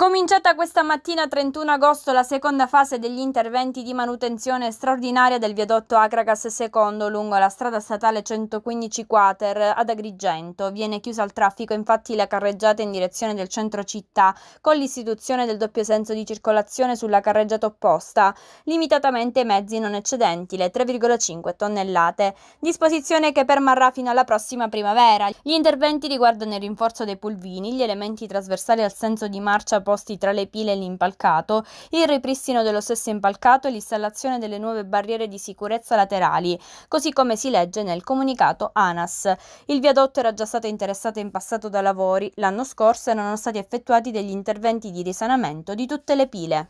Cominciata questa mattina 31 agosto la seconda fase degli interventi di manutenzione straordinaria del viadotto Agragas II lungo la strada statale 115 Quater ad Agrigento. Viene chiusa al traffico infatti la carreggiata in direzione del centro città con l'istituzione del doppio senso di circolazione sulla carreggiata opposta, limitatamente ai mezzi non eccedenti le 3,5 tonnellate, disposizione che permarrà fino alla prossima primavera. Gli interventi riguardano il rinforzo dei pulvini, gli elementi trasversali al senso di marcia posti tra le pile e l'impalcato, il ripristino dello stesso impalcato e l'installazione delle nuove barriere di sicurezza laterali, così come si legge nel comunicato ANAS. Il viadotto era già stato interessato in passato da lavori, l'anno scorso erano stati effettuati degli interventi di risanamento di tutte le pile.